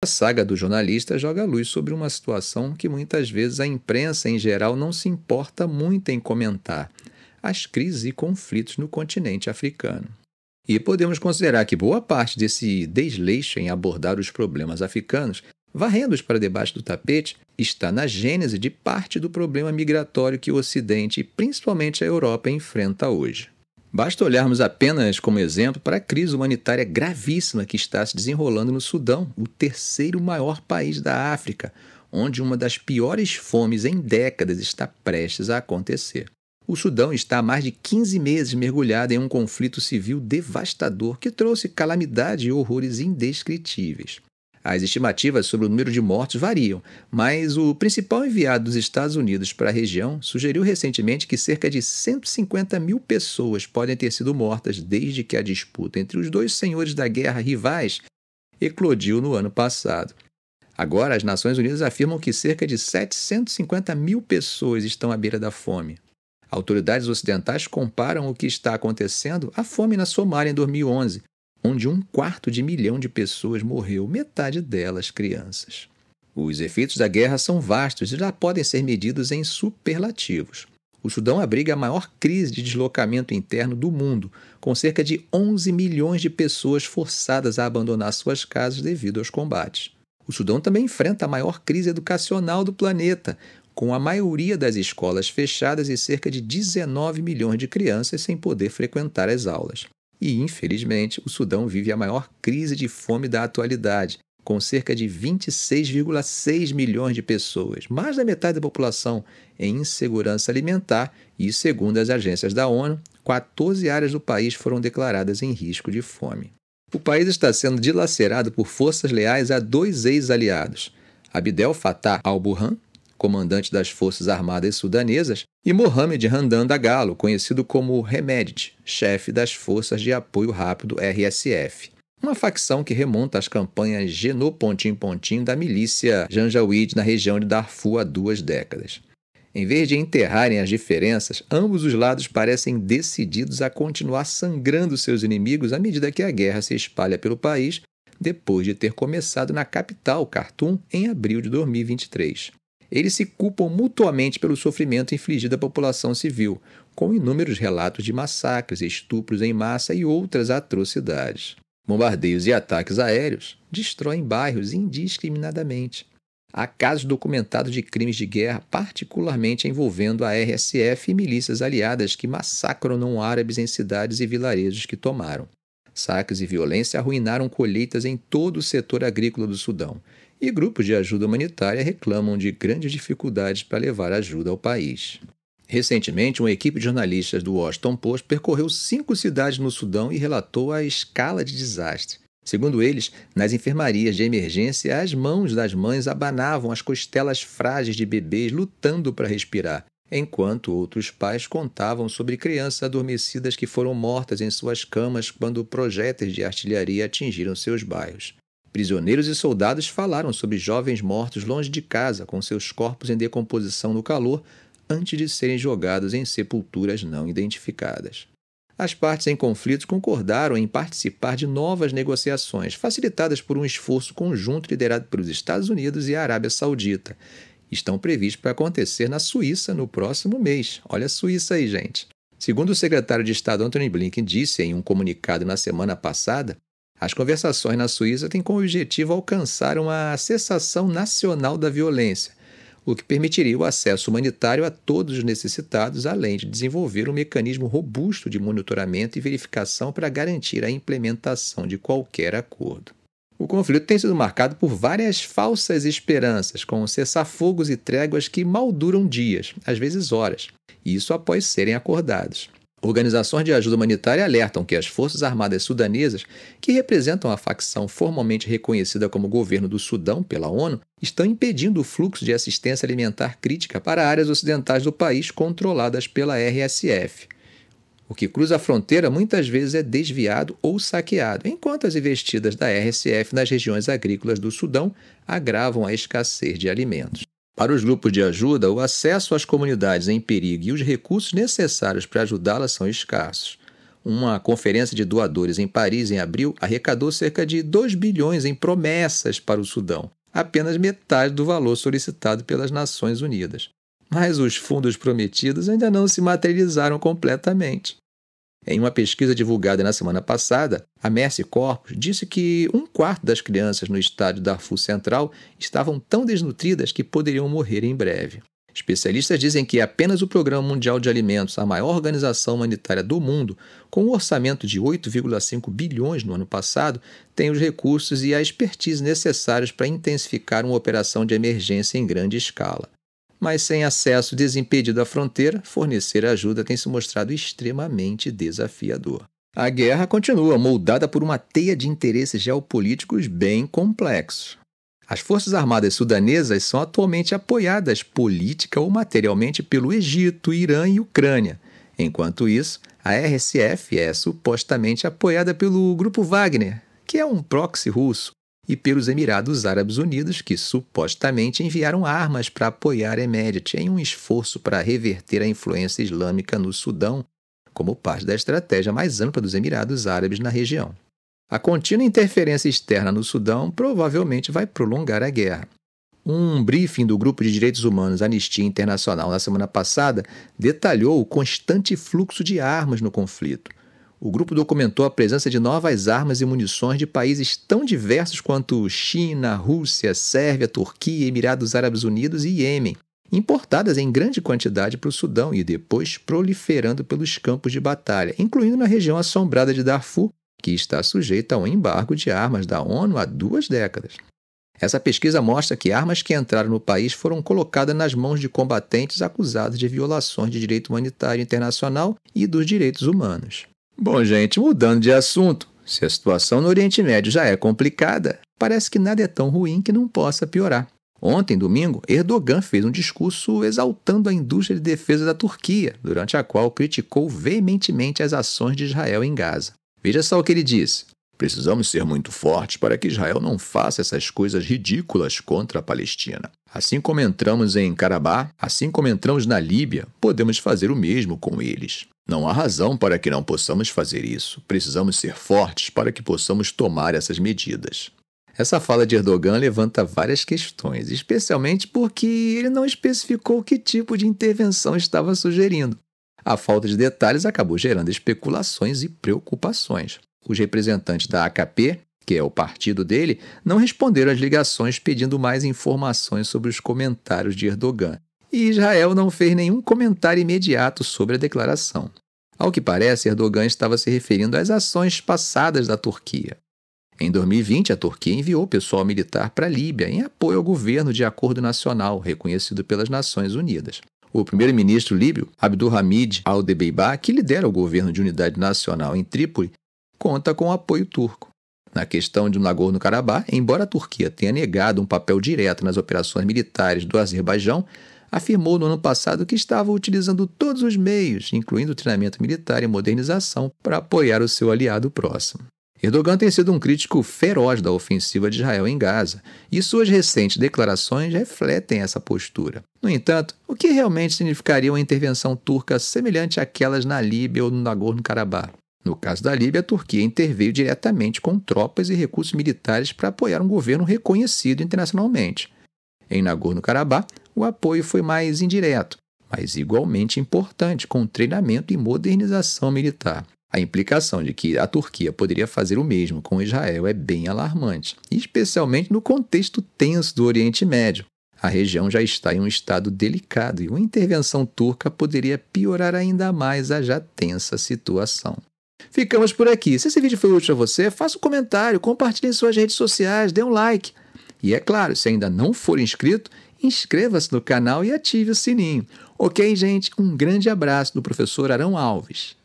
A saga do jornalista joga luz sobre uma situação que muitas vezes a imprensa em geral não se importa muito em comentar: as crises e conflitos no continente africano. E podemos considerar que boa parte desse desleixo em abordar os problemas africanos, varrendo-os para debaixo do tapete, está na gênese de parte do problema migratório que o Ocidente, e principalmente a Europa, enfrenta hoje. Basta olharmos apenas como exemplo para a crise humanitária gravíssima que está se desenrolando no Sudão, o terceiro maior país da África, onde uma das piores fomes em décadas está prestes a acontecer. O Sudão está há mais de 15 meses mergulhado em um conflito civil devastador que trouxe calamidade e horrores indescritíveis. As estimativas sobre o número de mortos variam, mas o principal enviado dos Estados Unidos para a região sugeriu recentemente que cerca de 150 mil pessoas podem ter sido mortas desde que a disputa entre os dois senhores da guerra rivais eclodiu no ano passado. Agora, as Nações Unidas afirmam que cerca de 750 mil pessoas estão à beira da fome. Autoridades ocidentais comparam o que está acontecendo à fome na Somália em 2011, onde um quarto de milhão de pessoas morreu, metade delas crianças. Os efeitos da guerra são vastos e já podem ser medidos em superlativos. O Sudão abriga a maior crise de deslocamento interno do mundo, com cerca de 11 milhões de pessoas forçadas a abandonar suas casas devido aos combates. O Sudão também enfrenta a maior crise educacional do planeta, com a maioria das escolas fechadas e cerca de 19 milhões de crianças sem poder frequentar as aulas. E, infelizmente, o Sudão vive a maior crise de fome da atualidade, com cerca de 26,6 milhões de pessoas, mais da metade da população, em insegurança alimentar, e, segundo as agências da ONU, 14 áreas do país foram declaradas em risco de fome. O país está sendo dilacerado por forças leais a dois ex-aliados, Abdel Fattah al-Burhan, comandante das Forças Armadas Sudanesas, e Mohamed Handan Dagalo, conhecido como Remedit, chefe das Forças de Apoio Rápido RSF. Uma facção que remonta às campanhas Genu Pontim Pontim da milícia Janjaweed na região de Darfur há duas décadas. Em vez de enterrarem as diferenças, ambos os lados parecem decididos a continuar sangrando seus inimigos à medida que a guerra se espalha pelo país, depois de ter começado na capital, Khartoum, em abril de 2023. Eles se culpam mutuamente pelo sofrimento infligido à população civil, com inúmeros relatos de massacres, estupros em massa e outras atrocidades. Bombardeios e ataques aéreos destroem bairros indiscriminadamente. Há casos documentados de crimes de guerra, particularmente envolvendo a RSF e milícias aliadas que massacram não-árabes em cidades e vilarejos que tomaram. Saques e violência arruinaram colheitas em todo o setor agrícola do Sudão e grupos de ajuda humanitária reclamam de grandes dificuldades para levar ajuda ao país. Recentemente, uma equipe de jornalistas do Washington Post percorreu cinco cidades no Sudão e relatou a escala de desastre. Segundo eles, nas enfermarias de emergência, as mãos das mães abanavam as costelas frágeis de bebês lutando para respirar, enquanto outros pais contavam sobre crianças adormecidas que foram mortas em suas camas quando projéteis de artilharia atingiram seus bairros. Prisioneiros e soldados falaram sobre jovens mortos longe de casa, com seus corpos em decomposição no calor, antes de serem jogados em sepulturas não identificadas. As partes em conflitos concordaram em participar de novas negociações, facilitadas por um esforço conjunto liderado pelos Estados Unidos e a Arábia Saudita. Estão previstos para acontecer na Suíça no próximo mês. Olha a Suíça aí, gente. Segundo o secretário de Estado Antony Blinken disse em um comunicado na semana passada, as conversações na Suíça têm como objetivo alcançar uma cessação nacional da violência, o que permitiria o acesso humanitário a todos os necessitados, além de desenvolver um mecanismo robusto de monitoramento e verificação para garantir a implementação de qualquer acordo. O conflito tem sido marcado por várias falsas esperanças, com cessar-fogos e tréguas que mal duram dias, às vezes horas, isso após serem acordados. Organizações de ajuda humanitária alertam que as Forças Armadas Sudanesas, que representam a facção formalmente reconhecida como governo do Sudão pela ONU, estão impedindo o fluxo de assistência alimentar crítica para áreas ocidentais do país controladas pela RSF. O que cruza a fronteira muitas vezes é desviado ou saqueado, enquanto as investidas da RSF nas regiões agrícolas do Sudão agravam a escassez de alimentos. Para os grupos de ajuda, o acesso às comunidades é em perigo e os recursos necessários para ajudá-las são escassos. Uma conferência de doadores em Paris em abril arrecadou cerca de 2 bilhões em promessas para o Sudão, apenas metade do valor solicitado pelas Nações Unidas. Mas os fundos prometidos ainda não se materializaram completamente. Em uma pesquisa divulgada na semana passada, a Mercy Corpus disse que um quarto das crianças no estádio Darfur Central estavam tão desnutridas que poderiam morrer em breve. Especialistas dizem que apenas o Programa Mundial de Alimentos, a maior organização humanitária do mundo, com um orçamento de 8,5 bilhões no ano passado, tem os recursos e a expertise necessários para intensificar uma operação de emergência em grande escala mas sem acesso desimpedido à fronteira, fornecer ajuda tem se mostrado extremamente desafiador. A guerra continua, moldada por uma teia de interesses geopolíticos bem complexos. As Forças Armadas Sudanesas são atualmente apoiadas política ou materialmente pelo Egito, Irã e Ucrânia. Enquanto isso, a RSF é supostamente apoiada pelo Grupo Wagner, que é um proxy russo, e pelos Emirados Árabes Unidos, que supostamente enviaram armas para apoiar Emerit em um esforço para reverter a influência islâmica no Sudão, como parte da estratégia mais ampla dos Emirados Árabes na região. A contínua interferência externa no Sudão provavelmente vai prolongar a guerra. Um briefing do Grupo de Direitos Humanos Anistia Internacional na semana passada detalhou o constante fluxo de armas no conflito o grupo documentou a presença de novas armas e munições de países tão diversos quanto China, Rússia, Sérvia, Turquia, Emirados Árabes Unidos e Iêmen, importadas em grande quantidade para o Sudão e depois proliferando pelos campos de batalha, incluindo na região assombrada de Darfur, que está sujeita a um embargo de armas da ONU há duas décadas. Essa pesquisa mostra que armas que entraram no país foram colocadas nas mãos de combatentes acusados de violações de direito humanitário internacional e dos direitos humanos. Bom, gente, mudando de assunto, se a situação no Oriente Médio já é complicada, parece que nada é tão ruim que não possa piorar. Ontem, domingo, Erdogan fez um discurso exaltando a indústria de defesa da Turquia, durante a qual criticou veementemente as ações de Israel em Gaza. Veja só o que ele disse: Precisamos ser muito fortes para que Israel não faça essas coisas ridículas contra a Palestina. Assim como entramos em Carabá, assim como entramos na Líbia, podemos fazer o mesmo com eles. Não há razão para que não possamos fazer isso. Precisamos ser fortes para que possamos tomar essas medidas. Essa fala de Erdogan levanta várias questões, especialmente porque ele não especificou que tipo de intervenção estava sugerindo. A falta de detalhes acabou gerando especulações e preocupações. Os representantes da AKP, que é o partido dele, não responderam às ligações pedindo mais informações sobre os comentários de Erdogan e Israel não fez nenhum comentário imediato sobre a declaração. Ao que parece, Erdogan estava se referindo às ações passadas da Turquia. Em 2020, a Turquia enviou pessoal militar para a Líbia em apoio ao governo de acordo nacional reconhecido pelas Nações Unidas. O primeiro-ministro líbio, Abdulhamid al que lidera o governo de unidade nacional em Trípoli, conta com o apoio turco. Na questão de Nagorno-Karabakh, embora a Turquia tenha negado um papel direto nas operações militares do Azerbaijão, afirmou no ano passado que estava utilizando todos os meios, incluindo treinamento militar e modernização, para apoiar o seu aliado próximo. Erdogan tem sido um crítico feroz da ofensiva de Israel em Gaza, e suas recentes declarações refletem essa postura. No entanto, o que realmente significaria uma intervenção turca semelhante àquelas na Líbia ou no Nagorno-Karabakh? No caso da Líbia, a Turquia interveio diretamente com tropas e recursos militares para apoiar um governo reconhecido internacionalmente. Em Nagorno-Karabakh, o apoio foi mais indireto, mas igualmente importante, com treinamento e modernização militar. A implicação de que a Turquia poderia fazer o mesmo com Israel é bem alarmante, especialmente no contexto tenso do Oriente Médio. A região já está em um estado delicado e uma intervenção turca poderia piorar ainda mais a já tensa situação. Ficamos por aqui. Se esse vídeo foi útil a você, faça um comentário, compartilhe em suas redes sociais, dê um like. E é claro, se ainda não for inscrito, inscreva-se no canal e ative o sininho. Ok, gente? Um grande abraço do professor Arão Alves.